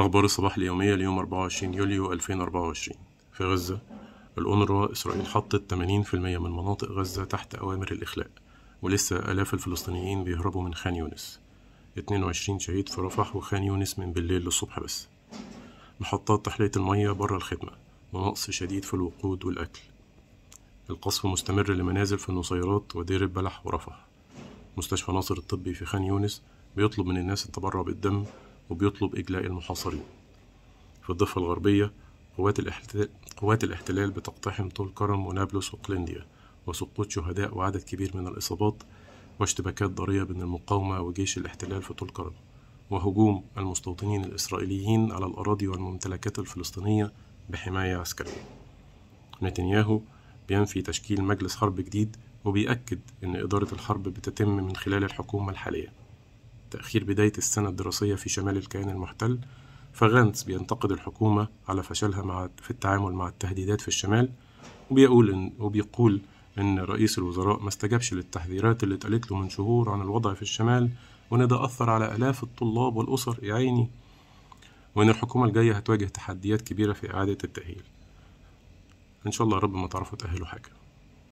أخبار الصباح اليومية ليوم 24 يوليو 2024 في غزة الأونروا إسرائيل حطت 80% من مناطق غزة تحت أوامر الإخلاء ولسه آلاف الفلسطينيين بيهربوا من خان يونس 22 شهيد في رفح وخان يونس من بالليل للصبح بس محطات تحلية المية بره الخدمة ونقص شديد في الوقود والأكل القصف مستمر لمنازل في النصيرات ودير البلح ورفح مستشفى ناصر الطبي في خان يونس بيطلب من الناس التبرع بالدم وبيطلب إجلاء المحاصرين في الضفة الغربية قوات الاحتلال, قوات الاحتلال بتقتحم طول كرم ونابلس وقلنديا وسقوط شهداء وعدد كبير من الإصابات واشتباكات ضارية بين المقاومة وجيش الاحتلال في طول كرم وهجوم المستوطنين الإسرائيليين على الأراضي والممتلكات الفلسطينية بحماية عسكرية نتنياهو بينفي تشكيل مجلس حرب جديد وبيأكد أن إدارة الحرب بتتم من خلال الحكومة الحالية تأخير بداية السنة الدراسية في شمال الكيان المحتل فغانتس بينتقد الحكومة على فشلها مع في التعامل مع التهديدات في الشمال وبيقول إن وبيقول إن رئيس الوزراء ما استجابش للتحذيرات اللي اتقالت له من شهور عن الوضع في الشمال وإن ده أثر على آلاف الطلاب والأسر يا عيني وإن الحكومة الجاية هتواجه تحديات كبيرة في إعادة التأهيل إن شاء الله يا رب ما تعرفوا تأهلوا حاجة